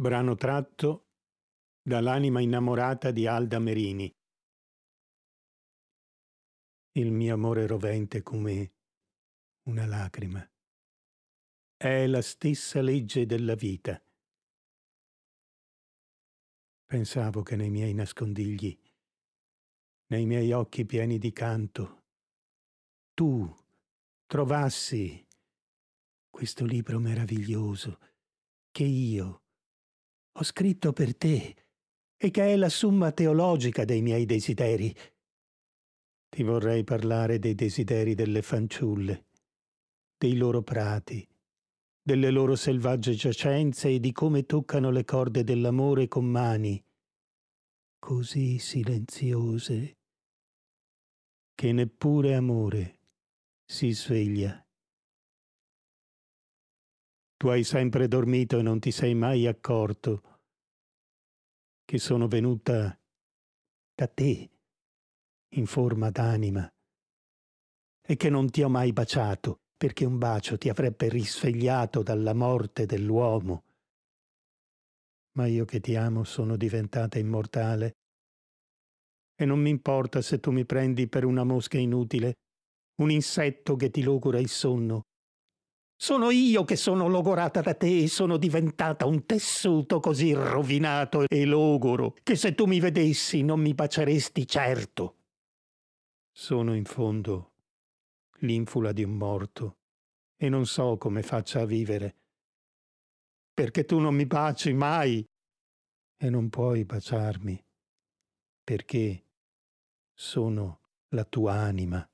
Brano tratto dall'anima innamorata di Alda Merini. Il mio amore rovente come una lacrima. È la stessa legge della vita. Pensavo che nei miei nascondigli, nei miei occhi pieni di canto, tu trovassi questo libro meraviglioso che io ho scritto per te e che è la summa teologica dei miei desideri. Ti vorrei parlare dei desideri delle fanciulle, dei loro prati, delle loro selvagge giacenze e di come toccano le corde dell'amore con mani così silenziose che neppure amore si sveglia. Tu hai sempre dormito e non ti sei mai accorto che sono venuta da te in forma d'anima e che non ti ho mai baciato perché un bacio ti avrebbe risvegliato dalla morte dell'uomo. Ma io che ti amo sono diventata immortale e non mi importa se tu mi prendi per una mosca inutile, un insetto che ti logora il sonno sono io che sono logorata da te e sono diventata un tessuto così rovinato e logoro che se tu mi vedessi non mi baceresti certo. Sono in fondo l'infula di un morto e non so come faccia a vivere. Perché tu non mi baci mai e non puoi baciarmi perché sono la tua anima.